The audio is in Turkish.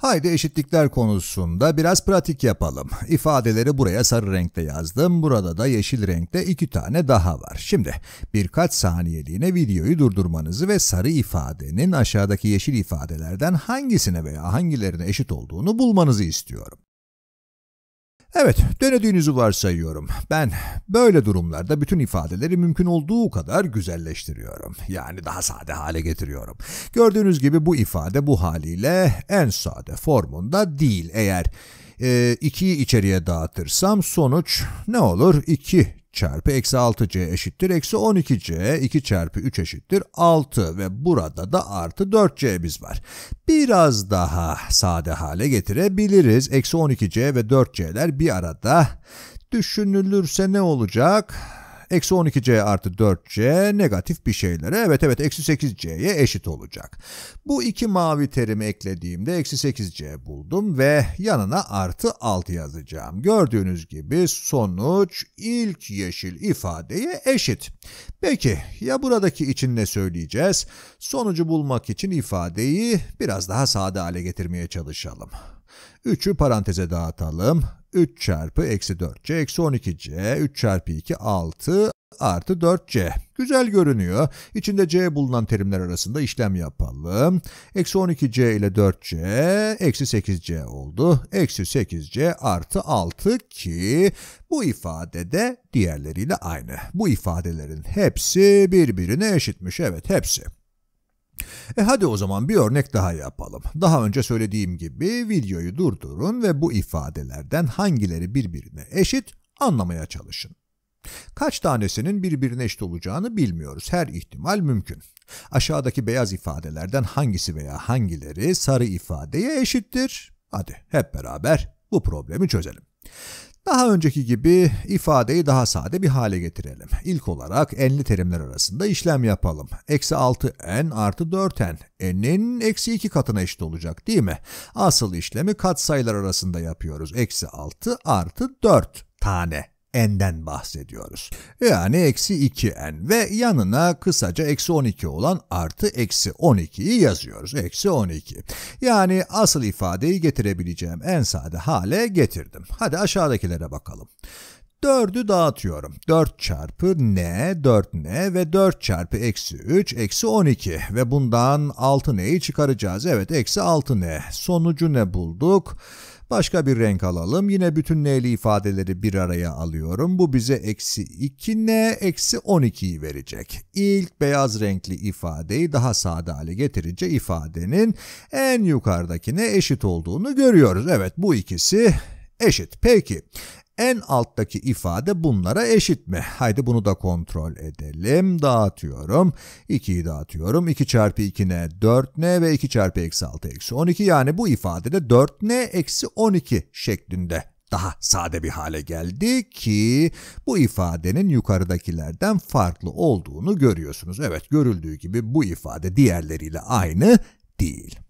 Haydi eşitlikler konusunda biraz pratik yapalım. İfadeleri buraya sarı renkte yazdım. Burada da yeşil renkte iki tane daha var. Şimdi birkaç saniyeliğine videoyu durdurmanızı ve sarı ifadenin aşağıdaki yeşil ifadelerden hangisine veya hangilerine eşit olduğunu bulmanızı istiyorum. Evet, denediğinizi varsayıyorum. Ben böyle durumlarda bütün ifadeleri mümkün olduğu kadar güzelleştiriyorum. Yani daha sade hale getiriyorum. Gördüğünüz gibi bu ifade bu haliyle en sade formunda değil. Eğer 2'yi e, içeriye dağıtırsam sonuç ne olur? 2 çarpı eksi 6c eşittir eksi 12c, 2 çarpı 3 eşittir 6 ve burada da artı 4c'miz var. Biraz daha sade hale getirebiliriz. Eksi 12c ve 4c'ler bir arada. Düşünülürse ne olacak? Eksi 12C artı 4C negatif bir şeylere evet evet eksi 8C'ye eşit olacak. Bu iki mavi terimi eklediğimde eksi 8C buldum ve yanına artı 6 yazacağım. Gördüğünüz gibi sonuç ilk yeşil ifadeye eşit. Peki ya buradaki için ne söyleyeceğiz? Sonucu bulmak için ifadeyi biraz daha sade hale getirmeye çalışalım. 3'ü paranteze dağıtalım. 3 çarpı eksi 4c eksi 12c, 3 çarpı 2 6 artı 4c. Güzel görünüyor. İçinde c bulunan terimler arasında işlem yapalım. Eksi 12c ile 4c, eksi 8c oldu. Eksi 8c artı 6 ki bu ifade de diğerleriyle aynı. Bu ifadelerin hepsi birbirine eşitmiş. Evet hepsi. E hadi o zaman bir örnek daha yapalım. Daha önce söylediğim gibi videoyu durdurun ve bu ifadelerden hangileri birbirine eşit anlamaya çalışın. Kaç tanesinin birbirine eşit olacağını bilmiyoruz. Her ihtimal mümkün. Aşağıdaki beyaz ifadelerden hangisi veya hangileri sarı ifadeye eşittir? Hadi hep beraber bu problemi çözelim. Daha önceki gibi ifadeyi daha sade bir hale getirelim. İlk olarak n'li terimler arasında işlem yapalım. Eksi 6n artı 4n. n'in eksi 2 katına eşit olacak değil mi? Asıl işlemi katsayılar arasında yapıyoruz. Eksi 6 artı 4 tane n'den bahsediyoruz. Yani eksi 2n ve yanına kısaca eksi 12 olan artı eksi 12'yi yazıyoruz. Eksi 12. Yani asıl ifadeyi getirebileceğim en sade hale getirdim. Hadi aşağıdakilere bakalım. 4'ü dağıtıyorum. 4 çarpı n, 4 n ve 4 çarpı eksi 3, eksi 12 ve bundan 6 n'yi çıkaracağız. Evet, eksi 6 n. Sonucu ne bulduk? Başka bir renk alalım. Yine bütün n'li ifadeleri bir araya alıyorum. Bu bize eksi 2n eksi 12'yi verecek. İlk beyaz renkli ifadeyi daha sade hale getirince ifadenin en yukarıdakine eşit olduğunu görüyoruz. Evet bu ikisi eşit. Peki en alttaki ifade bunlara eşit mi? Haydi bunu da kontrol edelim. Dağıtıyorum. 2'yi dağıtıyorum. 2 çarpı 2 ne? 4 ne? Ve 2 çarpı eksi 6 eksi 12. Yani bu ifadede 4 ne? Eksi 12 şeklinde daha sade bir hale geldi ki bu ifadenin yukarıdakilerden farklı olduğunu görüyorsunuz. Evet görüldüğü gibi bu ifade diğerleriyle aynı değil.